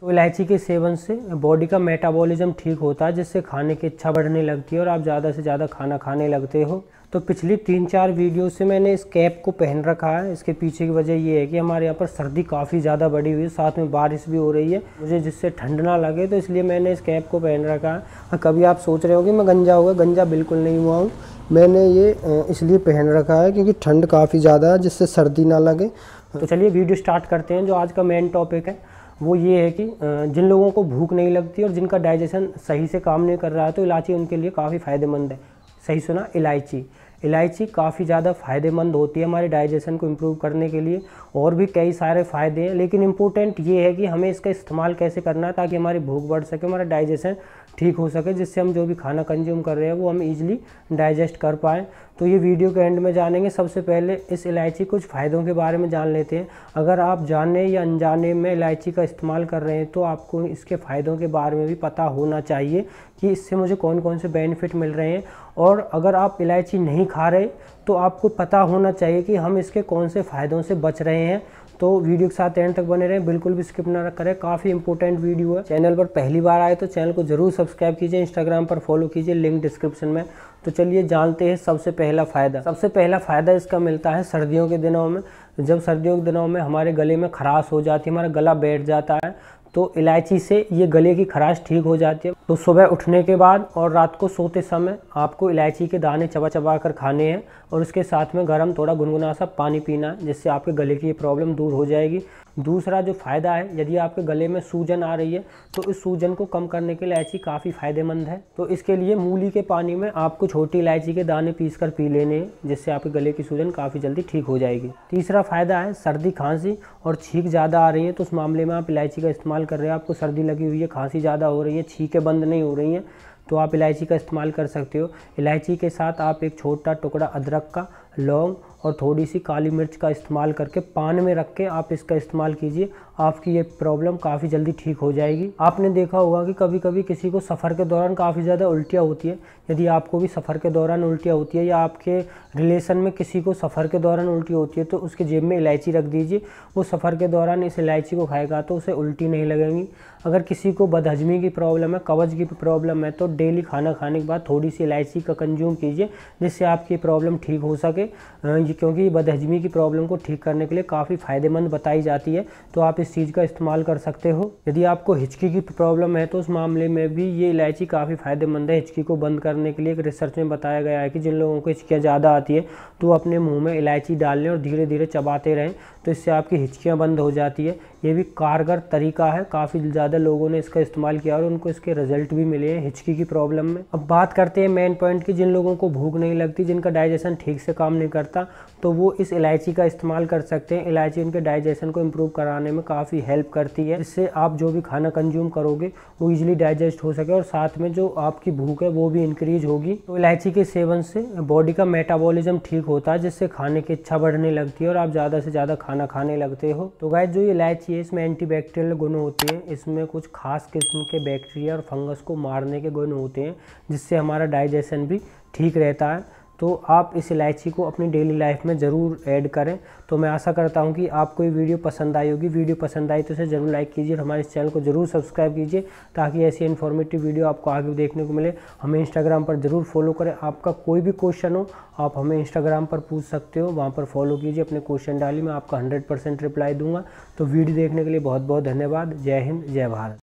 तो इलायची के सेवन से बॉडी का मेटाबॉलिज्म ठीक होता है जिससे खाने की इच्छा बढ़ने लगती है और आप ज़्यादा से ज़्यादा खाना खाने लगते हो तो पिछली तीन चार वीडियो से मैंने इस कैप को पहन रखा है इसके पीछे की वजह ये है कि हमारे यहाँ पर सर्दी काफ़ी ज़्यादा बढ़ी हुई है साथ में बारिश भी हो रही है मुझे जिससे ठंड ना लगे तो इसलिए मैंने इस कैप को पहन रखा है और हाँ, कभी आप सोच रहे हो कि मैं गंजा हुआ गंजा बिल्कुल नहीं हुआ हूँ मैंने ये इसलिए पहन रखा है क्योंकि ठंड काफ़ी ज़्यादा है जिससे सर्दी ना लगे तो चलिए वीडियो स्टार्ट करते हैं जो आज का मेन टॉपिक है वो ये है कि जिन लोगों को भूख नहीं लगती और जिनका डाइजेशन सही से काम नहीं कर रहा है तो इलायची उनके लिए काफ़ी फ़ायदेमंद है सही सुना इलायची इलायची काफ़ी ज़्यादा फ़ायदेमंद होती है हमारे डाइजेशन को इम्प्रूव करने के लिए और भी कई सारे फ़ायदे हैं लेकिन इम्पोर्टेंट ये है कि हमें इसका इस्तेमाल कैसे करना है ताकि हमारी भूख बढ़ सके हमारा डाइजेशन ठीक हो सके जिससे हम जो भी खाना कंज्यूम कर रहे हैं वो हम ईजिली डाइजेस्ट कर पाएँ तो ये वीडियो के एंड में जानेंगे सबसे पहले इस इलायची कुछ फ़ायदों के बारे में जान लेते हैं अगर आप जाने या अनजाने में इलायची का इस्तेमाल कर रहे हैं तो आपको इसके फ़ायदों के बारे में भी पता होना चाहिए कि इससे मुझे कौन कौन से बेनिफिट मिल रहे हैं और अगर आप इलायची नहीं खा रहे तो आपको पता होना चाहिए कि हम इसके कौन से फ़ायदों से बच रहे हैं तो वीडियो के साथ एंड तक बने रहें बिल्कुल भी स्किप ना करें काफ़ी इंपॉर्टेंट वीडियो है चैनल पर पहली बार आए तो चैनल को ज़रूर सब्सक्राइब कीजिए इंस्टाग्राम पर फॉलो कीजिए लिंक डिस्क्रिप्शन में तो चलिए जानते हैं सबसे पहला फ़ायदा सबसे पहला फ़ायदा इसका मिलता है सर्दियों के दिनों में जब सर्दियों के दिनों में हमारे गले में खराश हो जाती है हमारा गला बैठ जाता है तो इलायची से ये गले की खराश ठीक हो जाती है तो सुबह उठने के बाद और रात को सोते समय आपको इलायची के दाने चबा चबा कर खाने हैं और उसके साथ में गर्म थोड़ा गुनगुना सा पानी पीना है जिससे आपके गले की ये प्रॉब्लम दूर हो जाएगी दूसरा जो फ़ायदा है यदि आपके गले में सूजन आ रही है तो इस सूजन को कम करने के इलायची काफ़ी फ़ायदेमंद है तो इसके लिए मूली के पानी में आपको छोटी इलायची के दाने पीस कर पी लेने जिससे आपके गले की सूजन काफ़ी जल्दी ठीक हो जाएगी तीसरा फ़ायदा है सर्दी खांसी और छींक ज़्यादा आ रही है तो उस मामले में आप इलायची का इस्तेमाल इस्तेमाल कर रहे हैं आपको सर्दी लगी हुई है खांसी ज़्यादा हो रही है छीके बंद नहीं हो रही हैं तो आप इलायची का इस्तेमाल कर सकते हो इलायची के साथ आप एक छोटा टुकड़ा अदरक का लौंग और थोड़ी सी काली मिर्च का इस्तेमाल करके पान में रख के आप इसका इस्तेमाल कीजिए आपकी ये प्रॉब्लम काफ़ी जल्दी ठीक हो जाएगी आपने देखा होगा कि कभी कभी किसी को सफ़र के दौरान काफ़ी ज़्यादा उल्टियाँ होती है यदि आपको भी सफ़र के दौरान उल्टियाँ होती है या आपके रिलेशन में किसी को सफ़र के दौरान उल्टी होती है तो उसके जेब में इलायची रख दीजिए वो सफ़र के दौरान इस इलायची को खाएगा तो उसे उल्टी नहीं लगेंगी अगर किसी को बदहजमी की प्रॉब्लम है कवच की प्रॉब्लम है तो डेली खाना खाने के बाद थोड़ी सी इलायची का कंज्यूम कीजिए जिससे आपकी प्रॉब्लम ठीक हो सके क्योंकि बदहजमी की प्रॉब्लम को ठीक करने के लिए काफ़ी फ़ायदेमंद बताई जाती है तो आप इस चीज़ का इस्तेमाल कर सकते हो यदि आपको हिचकी की प्रॉब्लम है तो उस मामले में भी ये इलायची काफ़ी फ़ायदेमंद है हिचकी को बंद करने के लिए एक रिसर्च में बताया गया है कि जिन लोगों को हिचकियाँ ज़्यादा आती है तो अपने मुँह में इलायची डाल लें और धीरे धीरे चबाते रहें तो इससे आपकी हिचकियाँ बंद हो जाती है ये भी कारगर तरीका है काफ़ी ज़्यादा लोगों ने इसका इस्तेमाल किया और उनको इसके रिजल्ट भी मिले हैं हिचकी की प्रॉब्लम में अब बात करते हैं मेन पॉइंट की जिन लोगों को भूख नहीं लगती जिनका डाइजेशन ठीक से काम नहीं करता तो वो इस इलायची का इस्तेमाल कर सकते हैं इलायची उनके डाइजेशन को इम्प्रूव कराने में काफ़ी हेल्प करती है इससे आप जो भी खाना कंज्यूम करोगे वो ईजिली डाइजेस्ट हो सके और साथ में जो आपकी भूख है वो भी इंक्रीज होगी तो इलायची के सेवन से बॉडी का मेटाबॉलिज्म ठीक होता है जिससे खाने की इच्छा बढ़ने लगती है और आप ज़्यादा से ज़्यादा खाना खाने लगते हो तो गाय जो इलायची है इसमें एंटीबैक्टीरियल गुण होते हैं इसमें कुछ खास किस्म के बैक्टीरिया और फंगस को मारने के गुण होते हैं जिससे हमारा डाइजेशन भी ठीक रहता है तो आप इस इलायची को अपनी डेली लाइफ में ज़रूर ऐड करें तो मैं आशा करता हूँ कि आपको ये वीडियो पसंद आई होगी वीडियो पसंद आई तो इसे ज़रूर लाइक कीजिए और हमारे इस चैनल को ज़रूर सब्सक्राइब कीजिए ताकि ऐसी इन्फॉर्मेटिव वीडियो आपको आगे देखने को मिले हमें इंस्टाग्राम पर ज़रूर फॉलो करें आपका कोई भी क्वेश्चन हो आप हमें इंस्टाग्राम पर पूछ सकते हो वहाँ पर फॉलो कीजिए अपने क्वेश्चन डालिए मैं आपका हंड्रेड रिप्लाई दूंगा तो वीडियो देखने के लिए बहुत बहुत धन्यवाद जय हिंद जय भारत